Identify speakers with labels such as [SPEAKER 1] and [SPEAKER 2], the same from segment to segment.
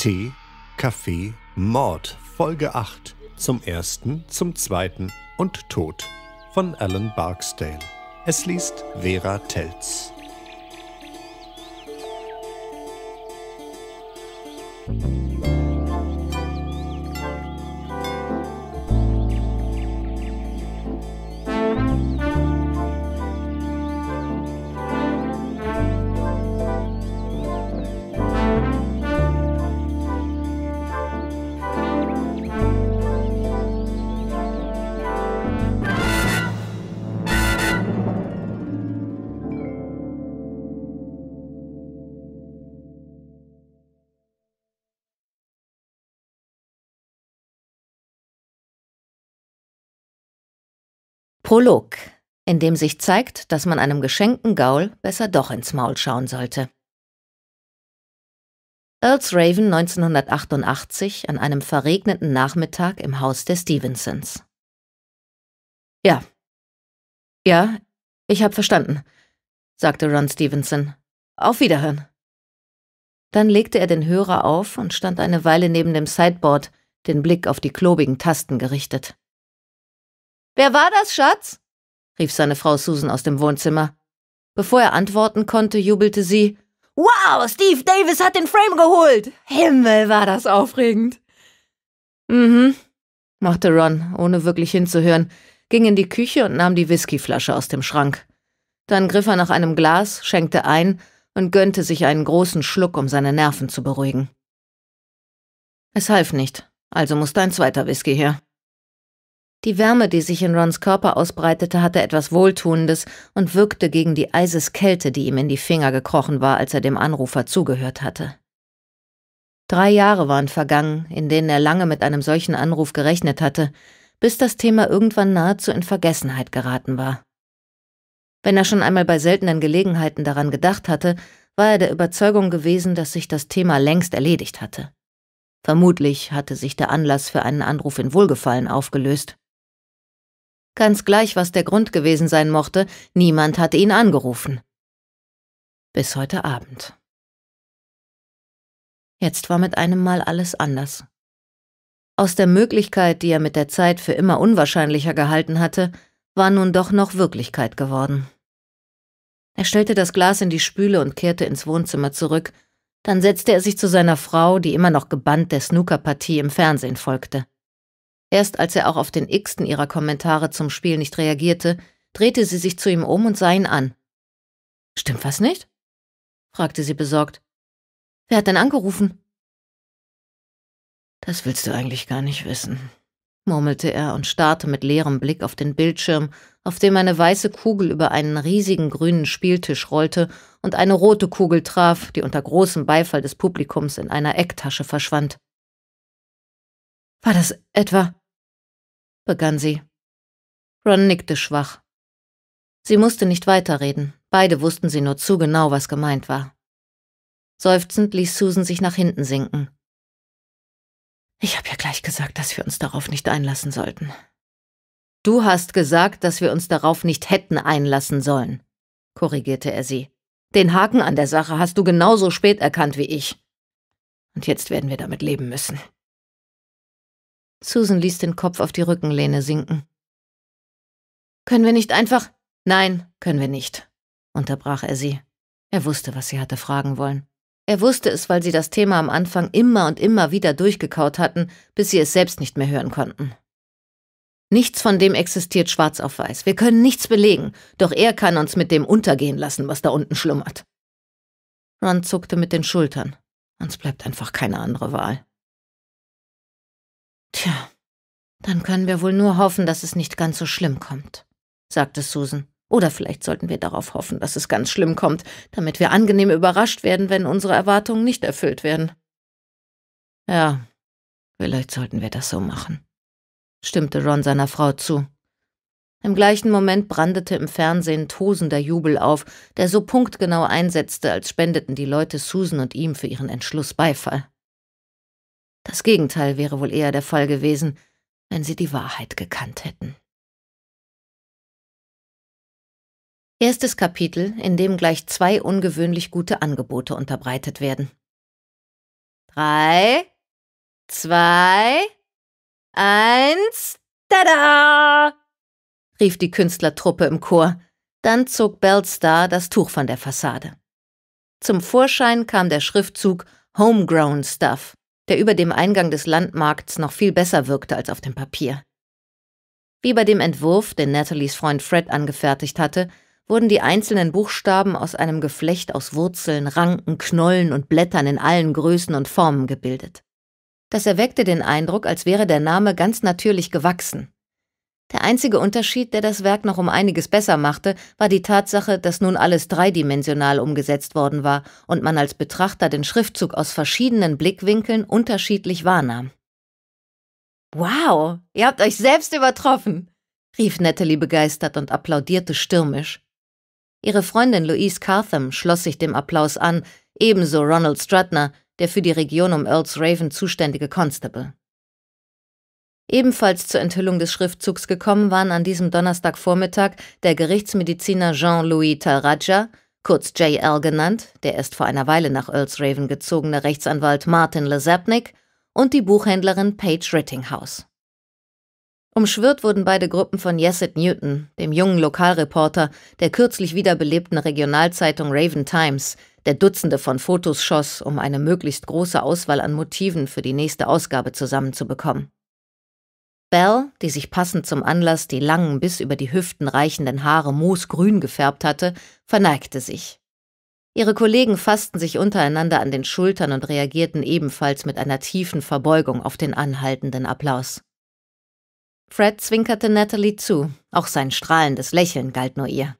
[SPEAKER 1] Tee, Kaffee, Mord, Folge 8, zum ersten, zum zweiten und Tod von Alan Barksdale. Es liest Vera Telz. Prolog, in dem sich zeigt, dass man einem geschenkten Gaul besser doch ins Maul schauen sollte. Earls Raven 1988 an einem verregneten Nachmittag im Haus der Stevensons. Ja. Ja, ich hab verstanden, sagte Ron Stevenson. Auf Wiederhören. Dann legte er den Hörer auf und stand eine Weile neben dem Sideboard, den Blick auf die klobigen Tasten gerichtet. Wer war das, Schatz? rief seine Frau Susan aus dem Wohnzimmer. Bevor er antworten konnte, jubelte sie Wow, Steve Davis hat den Frame geholt. Himmel, war das aufregend. Mhm, machte Ron, ohne wirklich hinzuhören, ging in die Küche und nahm die Whiskyflasche aus dem Schrank. Dann griff er nach einem Glas, schenkte ein und gönnte sich einen großen Schluck, um seine Nerven zu beruhigen. Es half nicht, also musste ein zweiter Whisky her. Die Wärme, die sich in Rons Körper ausbreitete, hatte etwas Wohltuendes und wirkte gegen die Eiseskälte, die ihm in die Finger gekrochen war, als er dem Anrufer zugehört hatte. Drei Jahre waren vergangen, in denen er lange mit einem solchen Anruf gerechnet hatte, bis das Thema irgendwann nahezu in Vergessenheit geraten war. Wenn er schon einmal bei seltenen Gelegenheiten daran gedacht hatte, war er der Überzeugung gewesen, dass sich das Thema längst erledigt hatte. Vermutlich hatte sich der Anlass für einen Anruf in Wohlgefallen aufgelöst. Ganz gleich, was der Grund gewesen sein mochte, niemand hatte ihn angerufen. Bis heute Abend. Jetzt war mit einem Mal alles anders. Aus der Möglichkeit, die er mit der Zeit für immer unwahrscheinlicher gehalten hatte, war nun doch noch Wirklichkeit geworden. Er stellte das Glas in die Spüle und kehrte ins Wohnzimmer zurück, dann setzte er sich zu seiner Frau, die immer noch gebannt der Snookerpartie im Fernsehen folgte. Erst als er auch auf den x-ten ihrer Kommentare zum Spiel nicht reagierte, drehte sie sich zu ihm um und sah ihn an. Stimmt was nicht? fragte sie besorgt. Wer hat denn angerufen? Das willst du eigentlich gar nicht wissen, murmelte er und starrte mit leerem Blick auf den Bildschirm, auf dem eine weiße Kugel über einen riesigen grünen Spieltisch rollte und eine rote Kugel traf, die unter großem Beifall des Publikums in einer Ecktasche verschwand. War das etwa? begann sie. Ron nickte schwach. Sie musste nicht weiterreden. Beide wussten sie nur zu genau, was gemeint war. Seufzend ließ Susan sich nach hinten sinken. Ich habe ja gleich gesagt, dass wir uns darauf nicht einlassen sollten. Du hast gesagt, dass wir uns darauf nicht hätten einlassen sollen, korrigierte er sie. Den Haken an der Sache hast du genauso spät erkannt wie ich. Und jetzt werden wir damit leben müssen. Susan ließ den Kopf auf die Rückenlehne sinken. Können wir nicht einfach? Nein, können wir nicht, unterbrach er sie. Er wusste, was sie hatte fragen wollen. Er wusste es, weil sie das Thema am Anfang immer und immer wieder durchgekaut hatten, bis sie es selbst nicht mehr hören konnten. Nichts von dem existiert schwarz auf weiß. Wir können nichts belegen, doch er kann uns mit dem untergehen lassen, was da unten schlummert. Ron zuckte mit den Schultern. Uns bleibt einfach keine andere Wahl. Tja, dann können wir wohl nur hoffen, dass es nicht ganz so schlimm kommt, sagte Susan. Oder vielleicht sollten wir darauf hoffen, dass es ganz schlimm kommt, damit wir angenehm überrascht werden, wenn unsere Erwartungen nicht erfüllt werden. Ja, vielleicht sollten wir das so machen, stimmte Ron seiner Frau zu. Im gleichen Moment brandete im Fernsehen tosender Jubel auf, der so punktgenau einsetzte, als spendeten die Leute Susan und ihm für ihren Entschluss Beifall. Das Gegenteil wäre wohl eher der Fall gewesen, wenn sie die Wahrheit gekannt hätten. Erstes Kapitel, in dem gleich zwei ungewöhnlich gute Angebote unterbreitet werden. Drei, zwei, eins, tada! rief die Künstlertruppe im Chor. Dann zog Bellstar das Tuch von der Fassade. Zum Vorschein kam der Schriftzug Homegrown Stuff der über dem Eingang des Landmarkts noch viel besser wirkte als auf dem Papier. Wie bei dem Entwurf, den Natalies Freund Fred angefertigt hatte, wurden die einzelnen Buchstaben aus einem Geflecht aus Wurzeln, Ranken, Knollen und Blättern in allen Größen und Formen gebildet. Das erweckte den Eindruck, als wäre der Name ganz natürlich gewachsen. Der einzige Unterschied, der das Werk noch um einiges besser machte, war die Tatsache, dass nun alles dreidimensional umgesetzt worden war und man als Betrachter den Schriftzug aus verschiedenen Blickwinkeln unterschiedlich wahrnahm. Wow, ihr habt euch selbst übertroffen, rief Natalie begeistert und applaudierte stürmisch. Ihre Freundin Louise Cartham schloss sich dem Applaus an, ebenso Ronald Stratner, der für die Region um Earls Raven zuständige Constable. Ebenfalls zur Enthüllung des Schriftzugs gekommen waren an diesem Donnerstagvormittag der Gerichtsmediziner Jean-Louis Talraja, kurz JL genannt, der erst vor einer Weile nach Earlsraven gezogene Rechtsanwalt Martin Lesapnik und die Buchhändlerin Paige Rittinghouse. Umschwirrt wurden beide Gruppen von Jesset Newton, dem jungen Lokalreporter der kürzlich wiederbelebten Regionalzeitung Raven Times, der Dutzende von Fotos schoss, um eine möglichst große Auswahl an Motiven für die nächste Ausgabe zusammenzubekommen. Belle, die sich passend zum Anlass die langen bis über die Hüften reichenden Haare moosgrün gefärbt hatte, verneigte sich. Ihre Kollegen fassten sich untereinander an den Schultern und reagierten ebenfalls mit einer tiefen Verbeugung auf den anhaltenden Applaus. Fred zwinkerte Natalie zu, auch sein strahlendes Lächeln galt nur ihr.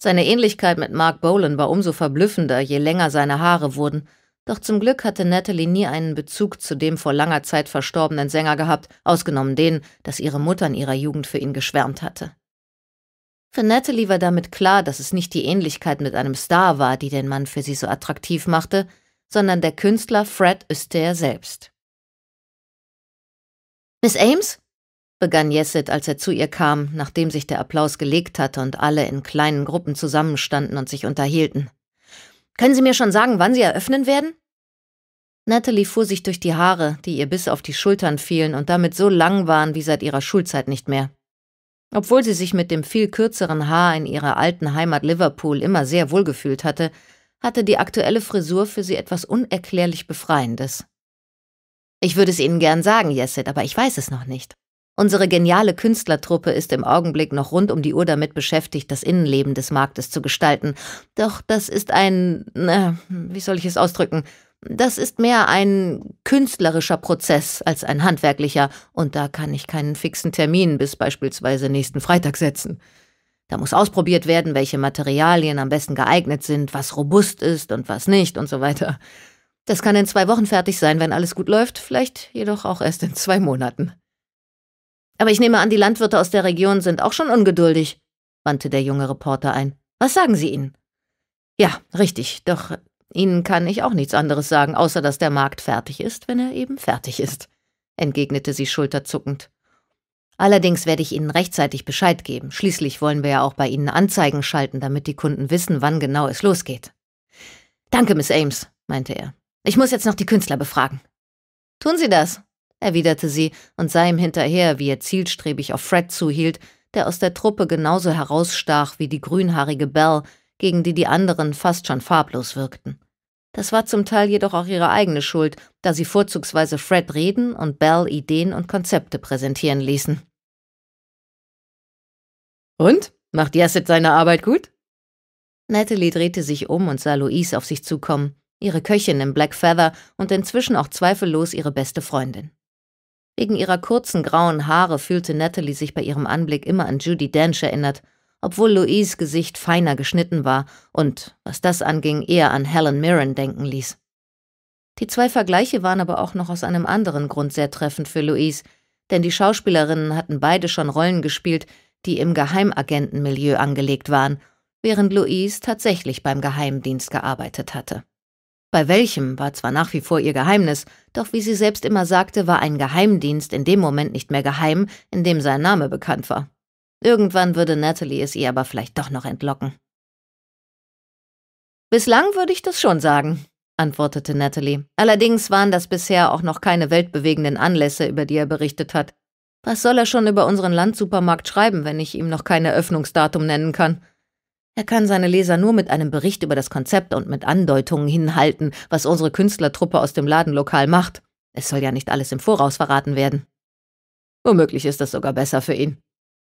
[SPEAKER 1] Seine Ähnlichkeit mit Mark Bolan war umso verblüffender, je länger seine Haare wurden – doch zum Glück hatte Natalie nie einen Bezug zu dem vor langer Zeit verstorbenen Sänger gehabt, ausgenommen den, dass ihre Mutter in ihrer Jugend für ihn geschwärmt hatte. Für Natalie war damit klar, dass es nicht die Ähnlichkeit mit einem Star war, die den Mann für sie so attraktiv machte, sondern der Künstler Fred Astaire selbst. Miss Ames? begann Jesset, als er zu ihr kam, nachdem sich der Applaus gelegt hatte und alle in kleinen Gruppen zusammenstanden und sich unterhielten. Können Sie mir schon sagen, wann Sie eröffnen werden? Natalie fuhr sich durch die Haare, die ihr bis auf die Schultern fielen und damit so lang waren wie seit ihrer Schulzeit nicht mehr. Obwohl sie sich mit dem viel kürzeren Haar in ihrer alten Heimat Liverpool immer sehr wohlgefühlt hatte, hatte die aktuelle Frisur für sie etwas unerklärlich Befreiendes. Ich würde es Ihnen gern sagen, Jesset, aber ich weiß es noch nicht. Unsere geniale Künstlertruppe ist im Augenblick noch rund um die Uhr damit beschäftigt, das Innenleben des Marktes zu gestalten. Doch das ist ein, äh, wie soll ich es ausdrücken? Das ist mehr ein künstlerischer Prozess als ein handwerklicher, und da kann ich keinen fixen Termin bis beispielsweise nächsten Freitag setzen. Da muss ausprobiert werden, welche Materialien am besten geeignet sind, was robust ist und was nicht und so weiter. Das kann in zwei Wochen fertig sein, wenn alles gut läuft, vielleicht jedoch auch erst in zwei Monaten. Aber ich nehme an, die Landwirte aus der Region sind auch schon ungeduldig, wandte der junge Reporter ein. Was sagen Sie ihnen? Ja, richtig, doch Ihnen kann ich auch nichts anderes sagen, außer dass der Markt fertig ist, wenn er eben fertig ist, entgegnete sie schulterzuckend. Allerdings werde ich Ihnen rechtzeitig Bescheid geben. Schließlich wollen wir ja auch bei Ihnen Anzeigen schalten, damit die Kunden wissen, wann genau es losgeht. Danke, Miss Ames, meinte er. Ich muss jetzt noch die Künstler befragen. Tun Sie das, erwiderte sie und sah ihm hinterher, wie er zielstrebig auf Fred zuhielt, der aus der Truppe genauso herausstach wie die grünhaarige Belle, gegen die die anderen fast schon farblos wirkten. Das war zum Teil jedoch auch ihre eigene Schuld, da sie vorzugsweise Fred reden und Belle Ideen und Konzepte präsentieren ließen. Und? Macht Yasset seine Arbeit gut? Natalie drehte sich um und sah Louise auf sich zukommen, ihre Köchin im Black Feather und inzwischen auch zweifellos ihre beste Freundin. Wegen ihrer kurzen grauen Haare fühlte Natalie sich bei ihrem Anblick immer an Judy Dench erinnert, obwohl Louise Gesicht feiner geschnitten war und, was das anging, eher an Helen Mirren denken ließ. Die zwei Vergleiche waren aber auch noch aus einem anderen Grund sehr treffend für Louise, denn die Schauspielerinnen hatten beide schon Rollen gespielt, die im Geheimagentenmilieu angelegt waren, während Louise tatsächlich beim Geheimdienst gearbeitet hatte. Bei welchem war zwar nach wie vor ihr Geheimnis, doch wie sie selbst immer sagte, war ein Geheimdienst in dem Moment nicht mehr geheim, in dem sein Name bekannt war. Irgendwann würde Natalie es ihr aber vielleicht doch noch entlocken. Bislang würde ich das schon sagen, antwortete Natalie. Allerdings waren das bisher auch noch keine weltbewegenden Anlässe, über die er berichtet hat. Was soll er schon über unseren Landsupermarkt schreiben, wenn ich ihm noch kein Eröffnungsdatum nennen kann? Er kann seine Leser nur mit einem Bericht über das Konzept und mit Andeutungen hinhalten, was unsere Künstlertruppe aus dem Ladenlokal macht. Es soll ja nicht alles im Voraus verraten werden. Womöglich ist das sogar besser für ihn,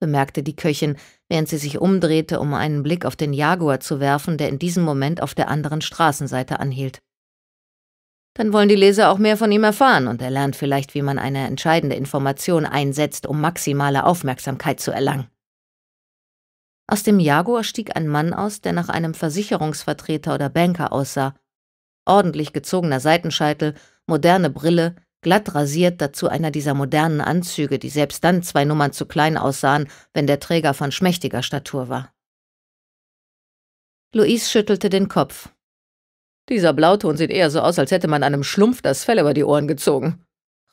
[SPEAKER 1] bemerkte die Köchin, während sie sich umdrehte, um einen Blick auf den Jaguar zu werfen, der in diesem Moment auf der anderen Straßenseite anhielt. Dann wollen die Leser auch mehr von ihm erfahren und er lernt vielleicht, wie man eine entscheidende Information einsetzt, um maximale Aufmerksamkeit zu erlangen. Aus dem Jaguar stieg ein Mann aus, der nach einem Versicherungsvertreter oder Banker aussah. Ordentlich gezogener Seitenscheitel, moderne Brille, glatt rasiert, dazu einer dieser modernen Anzüge, die selbst dann zwei Nummern zu klein aussahen, wenn der Träger von schmächtiger Statur war. Louise schüttelte den Kopf. Dieser Blauton sieht eher so aus, als hätte man einem Schlumpf das Fell über die Ohren gezogen,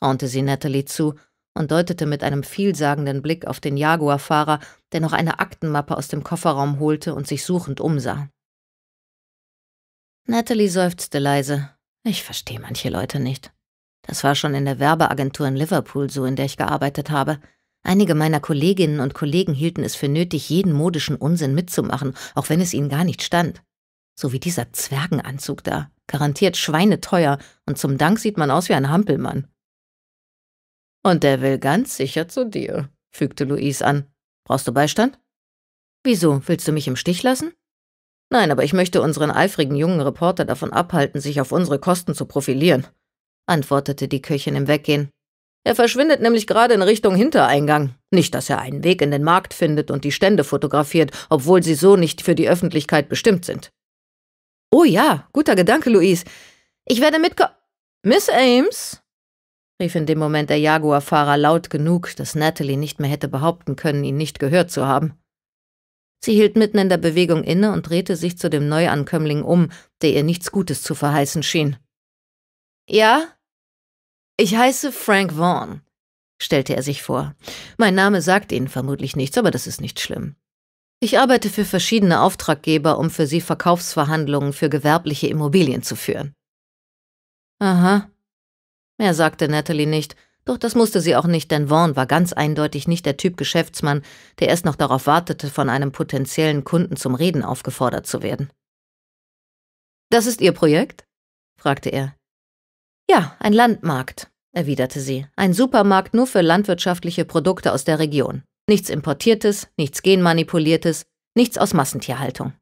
[SPEAKER 1] raunte sie Natalie zu und deutete mit einem vielsagenden Blick auf den Jaguar-Fahrer, der noch eine Aktenmappe aus dem Kofferraum holte und sich suchend umsah. Natalie seufzte leise. Ich verstehe manche Leute nicht. Das war schon in der Werbeagentur in Liverpool so, in der ich gearbeitet habe. Einige meiner Kolleginnen und Kollegen hielten es für nötig, jeden modischen Unsinn mitzumachen, auch wenn es ihnen gar nicht stand. So wie dieser Zwergenanzug da. Garantiert schweineteuer und zum Dank sieht man aus wie ein Hampelmann. Und er will ganz sicher zu dir, fügte Louise an. Brauchst du Beistand? Wieso, willst du mich im Stich lassen? Nein, aber ich möchte unseren eifrigen jungen Reporter davon abhalten, sich auf unsere Kosten zu profilieren, antwortete die Köchin im Weggehen. Er verschwindet nämlich gerade in Richtung Hintereingang. Nicht, dass er einen Weg in den Markt findet und die Stände fotografiert, obwohl sie so nicht für die Öffentlichkeit bestimmt sind. Oh ja, guter Gedanke, Louise. Ich werde mitko. Miss Ames? rief in dem Moment der Jaguarfahrer laut genug, dass Natalie nicht mehr hätte behaupten können, ihn nicht gehört zu haben. Sie hielt mitten in der Bewegung inne und drehte sich zu dem Neuankömmling um, der ihr nichts Gutes zu verheißen schien. Ja? Ich heiße Frank Vaughn, stellte er sich vor. Mein Name sagt Ihnen vermutlich nichts, aber das ist nicht schlimm. Ich arbeite für verschiedene Auftraggeber, um für sie Verkaufsverhandlungen für gewerbliche Immobilien zu führen. Aha, Mehr sagte Natalie nicht, doch das musste sie auch nicht, denn Vaughn war ganz eindeutig nicht der Typ Geschäftsmann, der erst noch darauf wartete, von einem potenziellen Kunden zum Reden aufgefordert zu werden. Das ist Ihr Projekt? fragte er. Ja, ein Landmarkt, erwiderte sie. Ein Supermarkt nur für landwirtschaftliche Produkte aus der Region. Nichts Importiertes, nichts Genmanipuliertes, nichts aus Massentierhaltung.